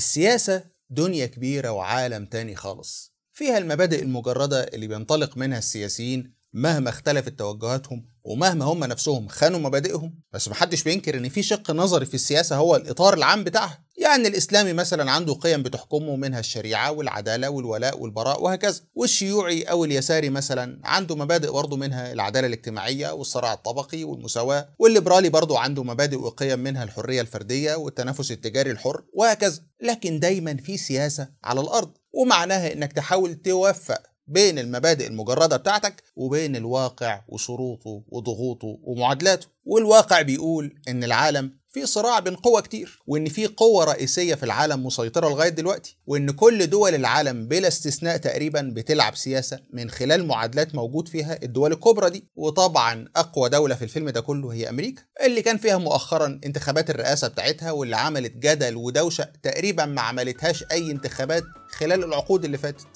السياسة دنيا كبيرة وعالم تاني خالص فيها المبادئ المجردة اللي بينطلق منها السياسيين مهما اختلفت توجهاتهم ومهما هم نفسهم خانوا مبادئهم بس محدش بينكر ان في شق نظري في السياسه هو الاطار العام بتاعها يعني الاسلامي مثلا عنده قيم بتحكمه منها الشريعه والعداله والولاء والبراء وهكذا والشيوعي او اليساري مثلا عنده مبادئ برضه منها العداله الاجتماعيه والصراع الطبقي والمساواه والليبرالي برضه عنده مبادئ وقيم منها الحريه الفرديه والتنافس التجاري الحر وهكذا لكن دايما في سياسه على الارض ومعناها انك تحاول توفق بين المبادئ المجرده بتاعتك وبين الواقع وشروطه وضغوطه ومعادلاته والواقع بيقول ان العالم في صراع بين قوى كتير وان في قوة رئيسية في العالم مسيطرة لغاية دلوقتي وان كل دول العالم بلا استثناء تقريبا بتلعب سياسة من خلال معادلات موجود فيها الدول الكبرى دي وطبعا اقوى دولة في الفيلم ده كله هي امريكا اللي كان فيها مؤخرا انتخابات الرئاسة بتاعتها واللي عملت جدل ودوشة تقريبا ما عملتهاش اي انتخابات خلال العقود اللي فاتت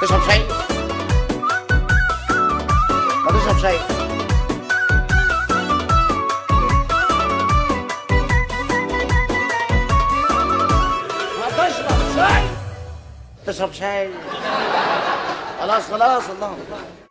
Dus opzij. Wat is opzij? Wat is opzij? Het is opzij. Helaas, helaas, Allah.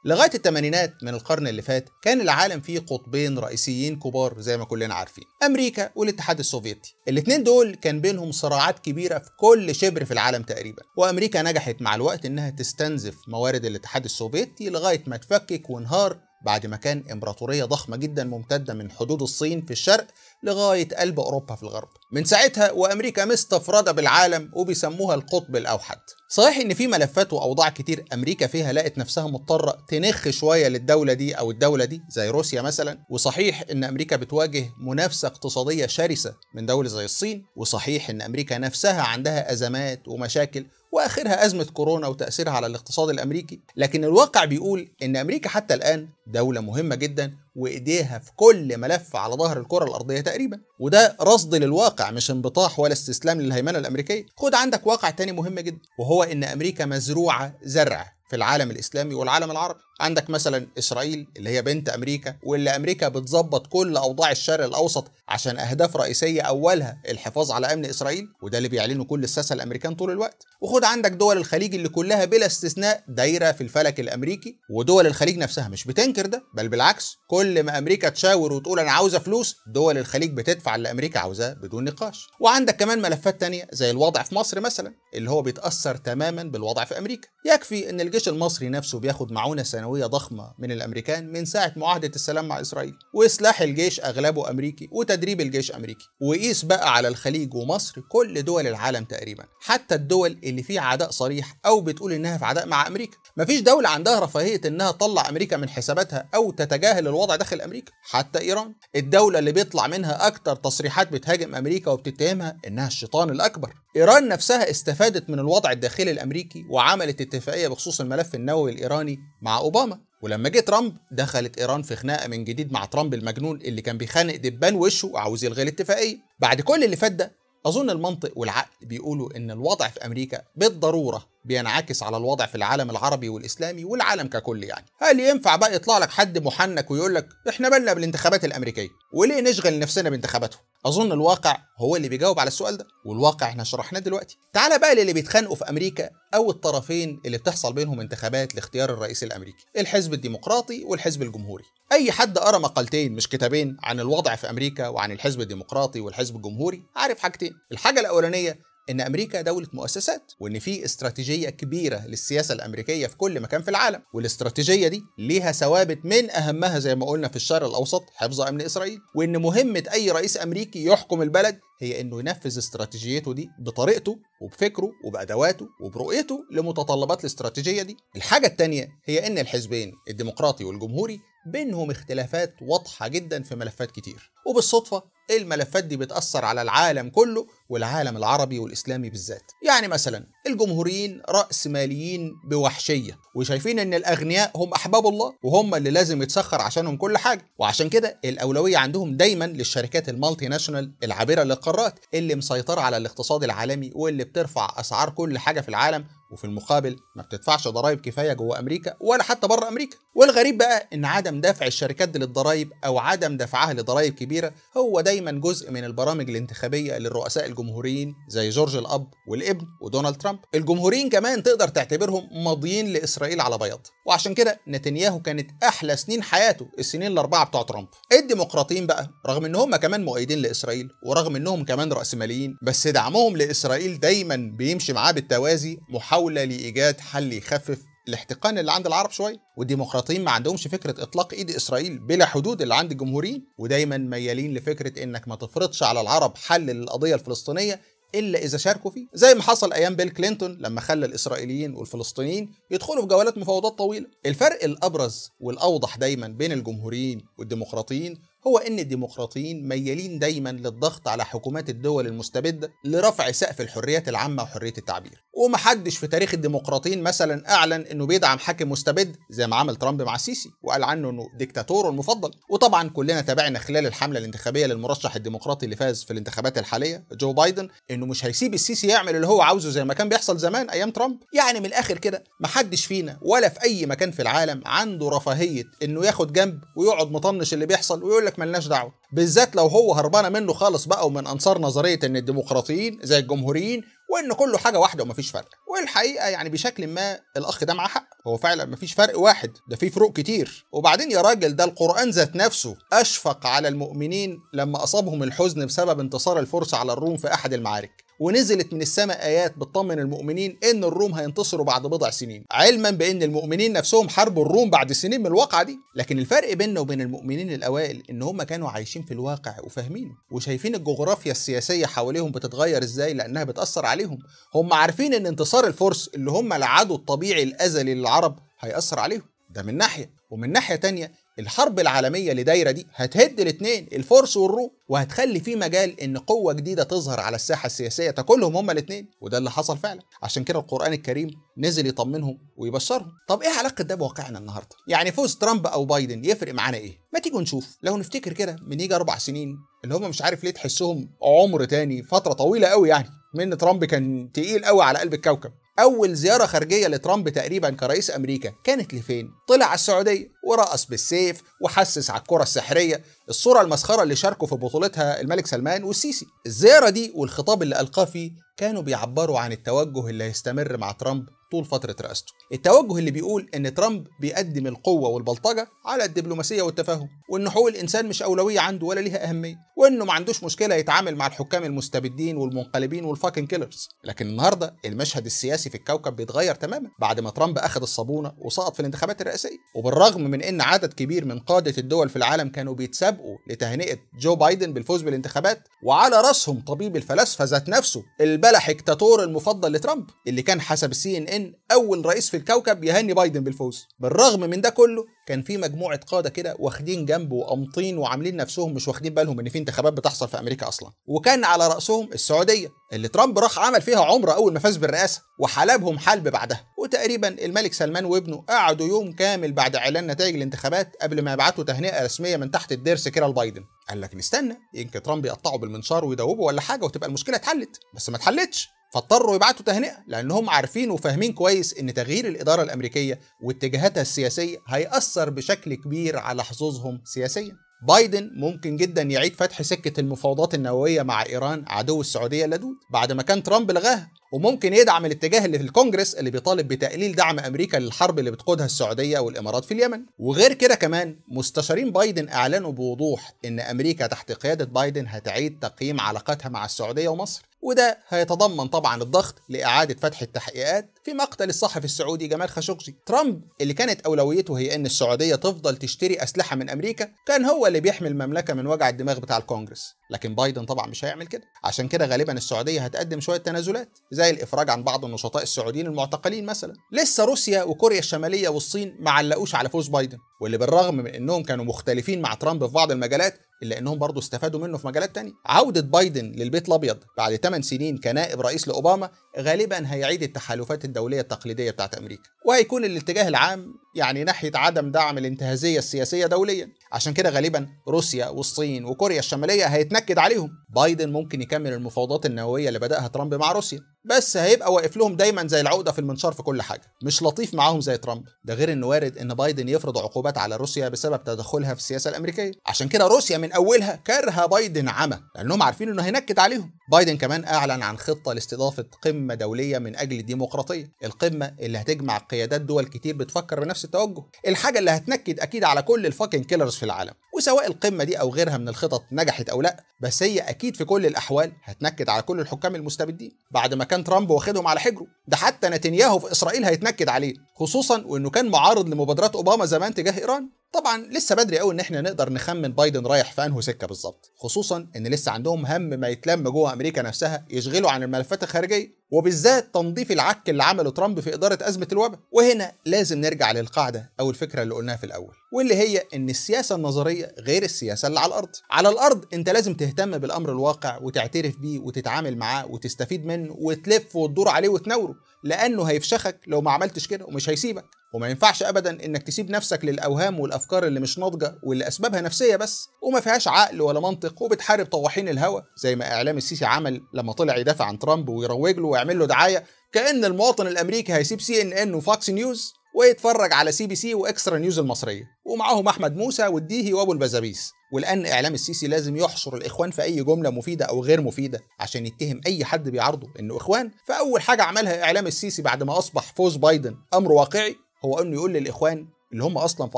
لغاية الثمانينات من القرن اللي فات كان العالم فيه قطبين رئيسيين كبار زي ما كلنا عارفين أمريكا والاتحاد السوفيتي الاتنين دول كان بينهم صراعات كبيرة في كل شبر في العالم تقريبا وأمريكا نجحت مع الوقت إنها تستنزف موارد الاتحاد السوفيتي لغاية ما اتفكك وانهار بعد ما كان إمبراطورية ضخمة جدا ممتدة من حدود الصين في الشرق لغاية قلب أوروبا في الغرب من ساعتها وأمريكا مستفردة بالعالم وبيسموها القطب الأوحد صحيح إن في ملفات وأوضاع كتير أمريكا فيها لقت نفسها مضطرة تنخ شوية للدولة دي أو الدولة دي زي روسيا مثلا وصحيح إن أمريكا بتواجه منافسة اقتصادية شرسة من دولة زي الصين وصحيح إن أمريكا نفسها عندها أزمات ومشاكل واخرها ازمه كورونا وتاثيرها على الاقتصاد الامريكي لكن الواقع بيقول ان امريكا حتى الان دوله مهمه جدا وايديها في كل ملف على ظهر الكره الارضيه تقريبا وده رصد للواقع مش انبطاح ولا استسلام للهيمنه الامريكيه خد عندك واقع تاني مهم جدا وهو ان امريكا مزروعه زرع في العالم الاسلامي والعالم العربي عندك مثلا اسرائيل اللي هي بنت امريكا واللي امريكا بتظبط كل اوضاع الشرق الاوسط عشان اهداف رئيسيه اولها الحفاظ على امن اسرائيل وده اللي بيعلنه كل الساسه الامريكان طول الوقت وخد عندك دول الخليج اللي كلها بلا استثناء دايره في الفلك الامريكي ودول الخليج نفسها مش بتنكر ده بل بالعكس كل ما امريكا تشاور وتقول انا عاوزه فلوس دول الخليج بتدفع اللي امريكا عاوزاه بدون نقاش وعندك كمان ملفات تانية زي الوضع في مصر مثلا اللي هو بيتاثر تماما بالوضع في امريكا يكفي ان الجيش المصري نفسه بياخد معونة سنوية ضخمة من الأمريكان من ساعة معاهدة السلام مع إسرائيل وسلاح الجيش أغلبه أمريكي وتدريب الجيش أمريكي وقيس بقى على الخليج ومصر كل دول العالم تقريبا حتى الدول اللي فيها عداء صريح أو بتقول إنها في عداء مع أمريكا مفيش دولة عندها رفاهية إنها تطلع أمريكا من حساباتها أو تتجاهل الوضع داخل أمريكا حتى إيران الدولة اللي بيطلع منها أكتر تصريحات بتهاجم أمريكا وبتتهمها إنها الشيطان الأكبر إيران نفسها استفادت من الوضع الداخلي الأمريكي وعملت اتفاقية بخصوص الملف النووي الإيراني مع أوباما ولما جه ترامب دخلت ايران في خناقه من جديد مع ترامب المجنون اللي كان بيخانق دبان وشه وعاوز يلغي الاتفاقيه بعد كل اللي فات ده اظن المنطق والعقل بيقولوا ان الوضع في امريكا بالضروره بينعكس على الوضع في العالم العربي والاسلامي والعالم ككل يعني هل ينفع بقى يطلع لك حد محنك ويقول لك احنا بالنا بالانتخابات الامريكيه وليه نشغل نفسنا بانتخاباتهم اظن الواقع هو اللي بيجاوب على السؤال ده والواقع احنا شرحناه دلوقتي تعال بقى للي بيتخانقوا في امريكا او الطرفين اللي بتحصل بينهم انتخابات لاختيار الرئيس الامريكي الحزب الديمقراطي والحزب الجمهوري اي حد قرا مقالتين مش كتابين عن الوضع في امريكا وعن الحزب الديمقراطي والحزب الجمهوري عارف حاجتين الحاجه الاولانيه ان امريكا دوله مؤسسات وان في استراتيجيه كبيره للسياسه الامريكيه في كل مكان في العالم والاستراتيجيه دي ليها ثوابت من اهمها زي ما قلنا في الشرق الاوسط حفظ امن اسرائيل وان مهمه اي رئيس امريكي يحكم البلد هي انه ينفذ استراتيجيته دي بطريقته وبفكره وبادواته وبرؤيته لمتطلبات الاستراتيجيه دي الحاجه الثانيه هي ان الحزبين الديمقراطي والجمهوري بينهم اختلافات واضحة جدا في ملفات كتير وبالصدفة الملفات دي بتأثر على العالم كله والعالم العربي والإسلامي بالذات يعني مثلا الجمهوريين رأسماليين بوحشية وشايفين أن الأغنياء هم أحباب الله وهم اللي لازم يتسخر عشانهم كل حاجة وعشان كده الأولوية عندهم دايما للشركات المالتي ناشونال العابرة للقارات اللي مسيطرة على الاقتصاد العالمي واللي بترفع أسعار كل حاجة في العالم وفي المقابل ما بتدفعش ضرائب كفايه جوه امريكا ولا حتى بره امريكا والغريب بقى ان عدم دفع الشركات دي للضرائب او عدم دفعها لضرائب كبيره هو دايما جزء من البرامج الانتخابيه للرؤساء الجمهوريين زي جورج الاب والابن ودونالد ترامب الجمهوريين كمان تقدر تعتبرهم ماضيين لاسرائيل على بياض وعشان كده نتنياهو كانت احلى سنين حياته السنين الاربعه بتوع ترامب الديمقراطيين بقى رغم ان هم كمان مؤيدين لاسرائيل ورغم انهم كمان راسماليين بس دعمهم لاسرائيل دايما بيمشي معاه بالتوازي محاولة محاوله لايجاد حل يخفف الاحتقان اللي عند العرب شويه والديمقراطيين ما عندهمش فكره اطلاق ايد اسرائيل بلا حدود اللي عند الجمهوريين ودايما ميالين لفكره انك ما تفرضش على العرب حل للقضيه الفلسطينيه الا اذا شاركوا فيه زي ما حصل ايام بيل كلينتون لما خلى الاسرائيليين والفلسطينيين يدخلوا في جولات مفاوضات طويله الفرق الابرز والاوضح دايما بين الجمهوريين والديمقراطيين هو ان الديمقراطيين ميالين دايما للضغط على حكومات الدول المستبده لرفع سقف الحريات العامه وحريه التعبير ومحدش في تاريخ الديمقراطيين مثلا اعلن انه بيدعم حاكم مستبد زي ما عمل ترامب مع السيسي وقال عنه انه ديكتاتوره المفضل وطبعا كلنا تابعنا خلال الحمله الانتخابيه للمرشح الديمقراطي اللي فاز في الانتخابات الحاليه جو بايدن انه مش هيسيب السيسي يعمل اللي هو عاوزه زي ما كان بيحصل زمان ايام ترامب يعني من الاخر كده محدش فينا ولا في اي مكان في العالم عنده رفاهيه انه ياخد جنب ويقعد مطنش اللي بيحصل ويقول لك ملناش دعوه بالذات لو هو هربانه منه خالص بقى ومن انصار نظريه ان الديمقراطيين زي الجمهوريين وان كله حاجه واحده ومفيش فرق والحقيقه يعني بشكل ما الاخ ده معاه حق هو فعلا مفيش فرق واحد ده في فروق كتير وبعدين يا راجل ده القران ذات نفسه اشفق على المؤمنين لما اصابهم الحزن بسبب انتصار الفرس على الروم في احد المعارك ونزلت من السماء آيات بتطمن المؤمنين إن الروم هينتصروا بعد بضع سنين علما بإن المؤمنين نفسهم حاربوا الروم بعد سنين من الواقعة دي لكن الفرق بيننا وبين المؤمنين الأوائل إن هم كانوا عايشين في الواقع وفاهمينه وشايفين الجغرافيا السياسية حواليهم بتتغير إزاي لأنها بتأثر عليهم هم عارفين إن انتصار الفرس اللي هم العدو الطبيعي الأزلي للعرب هيأثر عليهم ده من ناحية ومن ناحية تانية الحرب العالميه اللي دايره دي هتهد الاثنين الفرس والروم وهتخلي في مجال ان قوه جديده تظهر على الساحه السياسيه تاكلهم هما الاثنين وده اللي حصل فعلا عشان كده القران الكريم نزل يطمنهم ويبشرهم طب ايه علاقه ده بواقعنا النهارده يعني فوز ترامب او بايدن يفرق معانا ايه ما تيجوا نشوف لو نفتكر كده من يجي اربع سنين اللي هم مش عارف ليه تحسهم عمر تاني فتره طويله قوي يعني من ترامب كان تقيل قوي على قلب الكوكب أول زيارة خارجية لترامب تقريبا كرئيس أمريكا كانت لفين؟ طلع على السعودية ورقص بالسيف وحسس على الكرة السحرية الصورة المسخرة اللي شاركوا في بطولتها الملك سلمان والسيسي الزيارة دي والخطاب اللي ألقاه فيه كانوا بيعبروا عن التوجه اللي هيستمر مع ترامب طول فترة رئاسته التوجه اللي بيقول ان ترامب بيقدم القوة والبلطجة على الدبلوماسية والتفاهم وان حقوق الانسان مش اولوية عنده ولا ليها اهمية وانه ما عندوش مشكلة يتعامل مع الحكام المستبدين والمنقلبين والفاكن كيلرز لكن النهاردة المشهد السياسي في الكوكب بيتغير تماما بعد ما ترامب اخذ الصابونة وسقط في الانتخابات الرئاسية وبالرغم من ان عدد كبير من قادة الدول في العالم كانوا بيتسابقوا لتهنئة جو بايدن بالفوز بالانتخابات وعلى راسهم طبيب الفلاسفة ذات نفسه البلح اكتاتور المفضل لترامب اللي كان حسب السي ان ان اول رئيس في الكوكب يهني بايدن بالفوز بالرغم من ده كله كان في مجموعه قاده كده واخدين جنب وقامطين وعاملين نفسهم مش واخدين بالهم ان في انتخابات بتحصل في امريكا اصلا وكان على راسهم السعوديه اللي ترامب راح عمل فيها عمره اول ما فاز بالرئاسه وحلبهم حلب بعدها وتقريبا الملك سلمان وابنه قعدوا يوم كامل بعد اعلان نتائج الانتخابات قبل ما يبعتوا تهنئه رسميه من تحت الدرس كده لبايدن قال لك نستنى يمكن ترامب يقطعه بالمنشار ويدوبه ولا حاجه وتبقى المشكله اتحلت بس ما اتحلتش فاضطروا يبعتوا تهنئه لانهم عارفين وفاهمين كويس ان تغيير الاداره الامريكيه واتجاهاتها السياسيه هياثر بشكل كبير على حظوظهم سياسيا بايدن ممكن جدا يعيد فتح سكة المفاوضات النووية مع إيران عدو السعودية اللدود بعد ما كان ترامب لغاها وممكن يدعم الاتجاه اللي في الكونجرس اللي بيطالب بتقليل دعم امريكا للحرب اللي بتقودها السعوديه والامارات في اليمن وغير كده كمان مستشارين بايدن اعلنوا بوضوح ان امريكا تحت قياده بايدن هتعيد تقييم علاقاتها مع السعوديه ومصر وده هيتضمن طبعا الضغط لإعادة فتح التحقيقات في مقتل الصحفي السعودي جمال خاشقجي ترامب اللي كانت أولويته هي أن السعودية تفضل تشتري أسلحة من أمريكا كان هو اللي بيحمي المملكة من وجع الدماغ بتاع الكونجرس لكن بايدن طبعا مش هيعمل كده عشان كده غالبا السعوديه هتقدم شويه تنازلات زي الافراج عن بعض النشطاء السعوديين المعتقلين مثلا لسه روسيا وكوريا الشماليه والصين ما علقوش على فوز بايدن واللي بالرغم من انهم كانوا مختلفين مع ترامب في بعض المجالات الا انهم برضه استفادوا منه في مجالات تانية عوده بايدن للبيت الابيض بعد 8 سنين كنائب رئيس لاوباما غالبا هيعيد التحالفات الدوليه التقليديه بتاعت امريكا وهيكون الاتجاه العام يعني ناحيه عدم دعم الانتهازيه السياسيه دوليا عشان كده غالبا روسيا والصين وكوريا الشماليه هيتنكد عليهم بايدن ممكن يكمل المفاوضات النوويه اللي بداها ترامب مع روسيا بس هيبقى واقف لهم دايما زي العقده في المنشار في كل حاجه مش لطيف معاهم زي ترامب ده غير انه وارد ان بايدن يفرض عقوبات على روسيا بسبب تدخلها في السياسه الامريكيه عشان كده روسيا من اولها كارهه بايدن عمى لانهم عارفين انه هينكد عليهم بايدن كمان اعلن عن خطه لاستضافه قمه دوليه من اجل الديمقراطيه القمه اللي هتجمع قيادات دول كتير بتفكر بنفس التوجه الحاجه اللي هتنكد اكيد على كل الفاكن كيلرز في العالم وسواء القمه دي او غيرها من الخطط نجحت او لا بس هي اكيد في كل الاحوال هتنكد على كل الحكام المستبدين بعد ما كان ترامب واخدهم على حجره ده حتى نتنياهو في اسرائيل هيتنكد عليه خصوصا وانه كان معارض لمبادرات اوباما زمان تجاه ايران طبعا لسه بدري قوي ان احنا نقدر نخمن بايدن رايح في انهي سكه بالظبط خصوصا ان لسه عندهم هم ما يتلم جوه امريكا نفسها يشغلوا عن الملفات الخارجيه وبالذات تنظيف العك اللي عمله ترامب في اداره ازمه الوباء وهنا لازم نرجع للقاعده او الفكره اللي قلناها في الاول واللي هي ان السياسه النظريه غير السياسه اللي على الارض على الارض انت لازم تهتم بالامر الواقع وتعترف بيه وتتعامل معاه وتستفيد منه وتلف وتدور عليه وتنوره لانه هيفشخك لو ما عملتش كده ومش هيسيبك وما ينفعش ابدا انك تسيب نفسك للاوهام والافكار اللي مش ناضجه واللي اسبابها نفسيه بس وما فيهاش عقل ولا منطق وبتحارب طواحين الهوا زي ما اعلام السيسي عمل لما طلع يدافع عن ترامب ويروج له ويعمل له دعايه كان المواطن الامريكي هيسيب سي ان ان وفاكس نيوز ويتفرج على سي بي سي واكسترا نيوز المصريه ومعاهم احمد موسى والديهي وابو البزابيس ولان اعلام السيسي لازم يحشر الاخوان في اي جمله مفيده او غير مفيده عشان يتهم اي حد بيعارضه انه اخوان فاول حاجه عملها اعلام السيسي بعد ما اصبح فوز بايدن امر واقعي هو انه يقول للاخوان اللي هم اصلا في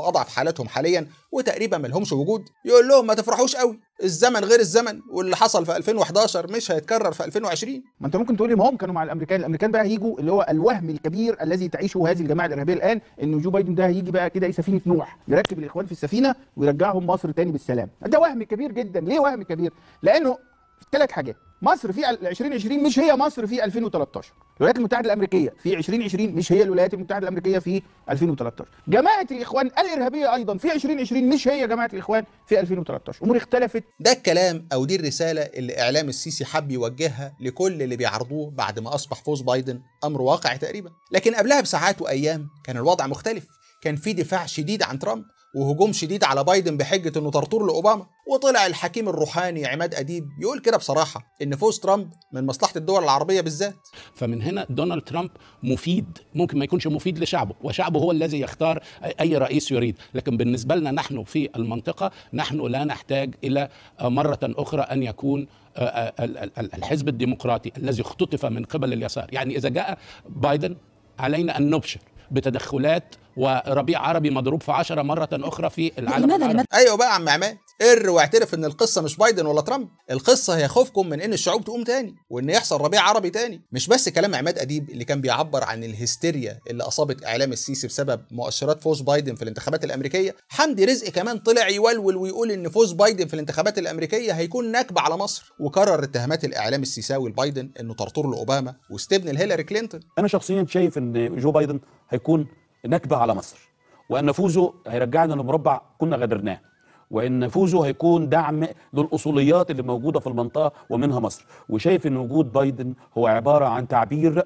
اضعف حالاتهم حاليا وتقريبا ما لهمش وجود يقول لهم ما تفرحوش قوي الزمن غير الزمن واللي حصل في 2011 مش هيتكرر في 2020 ما انت ممكن تقولي ما هم كانوا مع الامريكان الامريكان بقى هيجوا اللي هو الوهم الكبير الذي تعيشه هذه الجماعه الارهابيه الان ان جو بايدن ده هيجي بقى كده سفينه نوح يركب الاخوان في السفينه ويرجعهم مصر تاني بالسلام ده وهم كبير جدا ليه وهم كبير لانه ثلاث حاجات مصر في 2020 مش هي مصر في 2013 الولايات المتحده الامريكيه في 2020 مش هي الولايات المتحده الامريكيه في 2013 جماعه الاخوان الارهابيه ايضا في 2020 مش هي جماعه الاخوان في 2013 امور اختلفت ده الكلام او دي الرساله اللي اعلام السيسي حب يوجهها لكل اللي بيعارضوه بعد ما اصبح فوز بايدن امر واقع تقريبا لكن قبلها بساعات وايام كان الوضع مختلف كان في دفاع شديد عن ترامب وهجوم شديد على بايدن بحجة انه طرطور لاوباما وطلع الحكيم الروحاني عماد اديب يقول كده بصراحة ان فوز ترامب من مصلحة الدول العربية بالذات فمن هنا دونالد ترامب مفيد ممكن ما يكونش مفيد لشعبه وشعبه هو الذي يختار اي رئيس يريد لكن بالنسبة لنا نحن في المنطقة نحن لا نحتاج الى مرة اخرى ان يكون آه، آه، الحزب الديمقراطي الذي اختطف من قبل اليسار يعني اذا جاء بايدن علينا ان نبشر بتدخلات وربيع عربي مضروب في 10 مره اخرى في العالم لماذا العربي. لماذا؟ ايوه بقى يا عم عماد قر واعترف ان القصه مش بايدن ولا ترامب القصه هي خوفكم من ان الشعوب تقوم تاني وان يحصل ربيع عربي تاني مش بس كلام عماد اديب اللي كان بيعبر عن الهستيريا اللي اصابت اعلام السيسي بسبب مؤشرات فوز بايدن في الانتخابات الامريكيه حمدي رزق كمان طلع يولول ويقول ان فوز بايدن في الانتخابات الامريكيه هيكون نكبه على مصر وكرر اتهامات الاعلام السيساوي لبايدن انه طرطور لاوباما واستبن لهيلاري كلينتون انا شخصيا شايف ان جو بايدن هيكون نكبه على مصر وان فوزه هيرجعنا لمربع كنا غادرناه وان فوزه هيكون دعم للاصوليات اللي موجوده في المنطقه ومنها مصر وشايف ان وجود بايدن هو عباره عن تعبير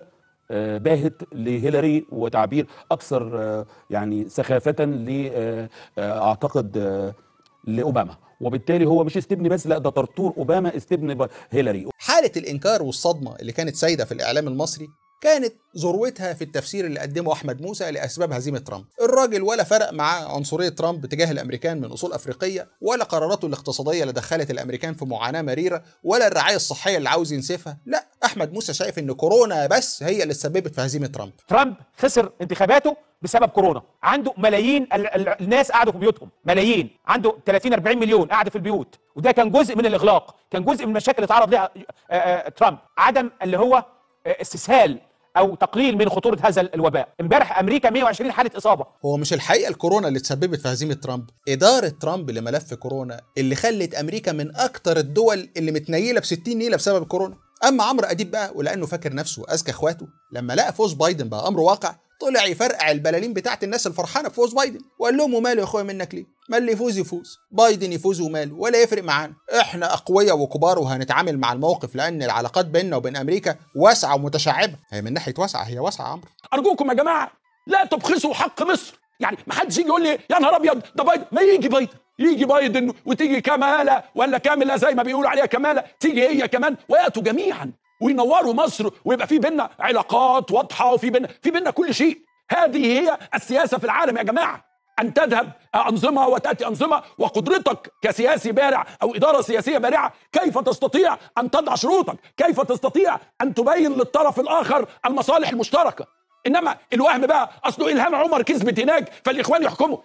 آه، باهت لهيلاري وتعبير اكثر آه، يعني سخافه ل آه، اعتقد لاوباما وبالتالي هو مش استبني بس لا ده طرطور اوباما استبني هيلاري حاله الانكار والصدمه اللي كانت سايده في الاعلام المصري كانت ذروتها في التفسير اللي قدمه احمد موسى لاسباب هزيمه ترامب الراجل ولا فرق معاه عنصريه ترامب تجاه الامريكان من اصول افريقيه ولا قراراته الاقتصاديه اللي دخلت الامريكان في معاناه مريره ولا الرعايه الصحيه اللي عاوز ينسفها لا احمد موسى شايف ان كورونا بس هي اللي سببت في هزيمه ترامب ترامب خسر انتخاباته بسبب كورونا عنده ملايين الناس قعدوا في بيوتهم ملايين عنده 30 40 مليون قعدوا في البيوت وده كان جزء من الاغلاق كان جزء من المشاكل اللي تعرض لها آه، آه، ترامب عدم اللي هو آه، استسهال او تقليل من خطوره هذا الوباء امبارح امريكا 120 حاله اصابه هو مش الحقيقه الكورونا اللي تسببت في هزيمه ترامب اداره ترامب لملف كورونا اللي خلت امريكا من اكتر الدول اللي متنيله ب 60 نيله بسبب كورونا اما عمرو اديب بقى ولانه فاكر نفسه اذكى اخواته لما لقى فوز بايدن بقى امر واقع طلع يفرقع البلالين بتاعت الناس الفرحانه بفوز بايدن وقال لهم وماله يا اخويا منك ليه ما اللي يفوز يفوز بايدن يفوز وماله ولا يفرق معانا احنا اقوياء وكبار وهنتعامل مع الموقف لان العلاقات بيننا وبين امريكا واسعه ومتشعبه هي من ناحيه واسعه هي واسعه عمرو ارجوكم يا جماعه لا تبخسوا حق مصر يعني ما حدش يجي يقول لي يا نهار ابيض ده بايدن ما يجي بايدن يجي بايدن وتيجي كماله ولا كامله زي ما بيقولوا عليها كماله تيجي هي كمان وياتوا جميعا وينوروا مصر ويبقى في بينا علاقات واضحه وفي بينا في بينا كل شيء هذه هي السياسه في العالم يا جماعه ان تذهب انظمه وتاتي انظمه وقدرتك كسياسي بارع او اداره سياسيه بارعه كيف تستطيع ان تضع شروطك؟ كيف تستطيع ان تبين للطرف الاخر المصالح المشتركه؟ انما الوهم بقى اصله الهام عمر كسبت هناك فالاخوان يحكموا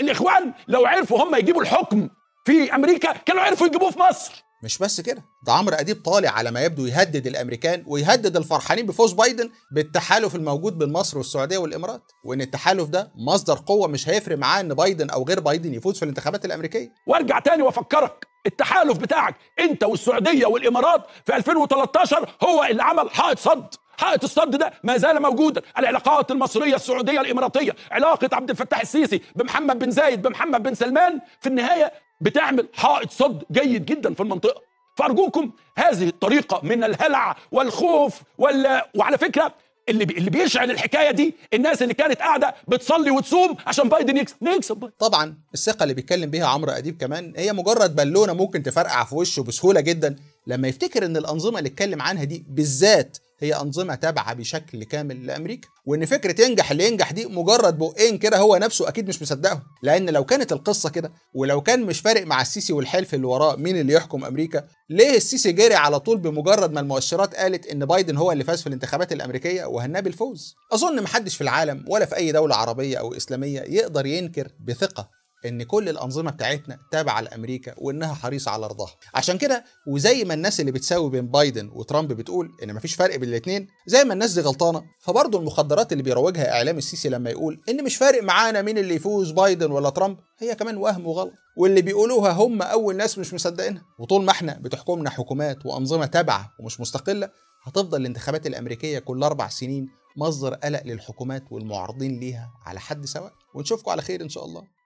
الاخوان لو عرفوا هم يجيبوا الحكم في امريكا كانوا عرفوا يجيبوه في مصر مش بس كده ده عمرو اديب طالع على ما يبدو يهدد الامريكان ويهدد الفرحانين بفوز بايدن بالتحالف الموجود بين مصر والسعوديه والامارات وان التحالف ده مصدر قوه مش هيفرق معاه ان بايدن او غير بايدن يفوز في الانتخابات الامريكيه وارجع تاني وافكرك التحالف بتاعك انت والسعوديه والامارات في 2013 هو اللي عمل حائط صد حائط الصد ده ما زال موجودا العلاقات المصرية السعودية الإماراتية علاقة عبد الفتاح السيسي بمحمد بن زايد بمحمد بن سلمان في النهاية بتعمل حائط صد جيد جدا في المنطقة فأرجوكم هذه الطريقة من الهلع والخوف وال... وعلى فكرة اللي بي... اللي بيشعل الحكايه دي الناس اللي كانت قاعده بتصلي وتصوم عشان بايدن يكسب نكسب بايدن. طبعا الثقه اللي بيتكلم بيها عمرو اديب كمان هي مجرد بالونه ممكن تفرقع في وشه بسهوله جدا لما يفتكر ان الانظمه اللي اتكلم عنها دي بالذات هي أنظمة تابعة بشكل كامل لأمريكا وإن فكرة ينجح اللي ينجح دي مجرد بقين كده هو نفسه أكيد مش مصدقهم لأن لو كانت القصة كده ولو كان مش فارق مع السيسي والحلف اللي وراه مين اللي يحكم أمريكا ليه السيسي جري على طول بمجرد ما المؤشرات قالت إن بايدن هو اللي فاز في الانتخابات الأمريكية وهناه بالفوز أظن محدش في العالم ولا في أي دولة عربية أو إسلامية يقدر ينكر بثقة ان كل الانظمه بتاعتنا تابعه لامريكا وانها حريصه على رضاها عشان كده وزي ما الناس اللي بتساوي بين بايدن وترامب بتقول ان مفيش فرق بين الاثنين زي ما الناس دي غلطانه فبرضه المخدرات اللي بيروجها اعلام السيسي لما يقول ان مش فارق معانا مين اللي يفوز بايدن ولا ترامب هي كمان وهم وغلط واللي بيقولوها هم اول ناس مش مصدقينها وطول ما احنا بتحكمنا حكومات وانظمه تابعه ومش مستقله هتفضل الانتخابات الامريكيه كل اربع سنين مصدر قلق للحكومات والمعارضين ليها على حد سواء ونشوفكم على خير ان شاء الله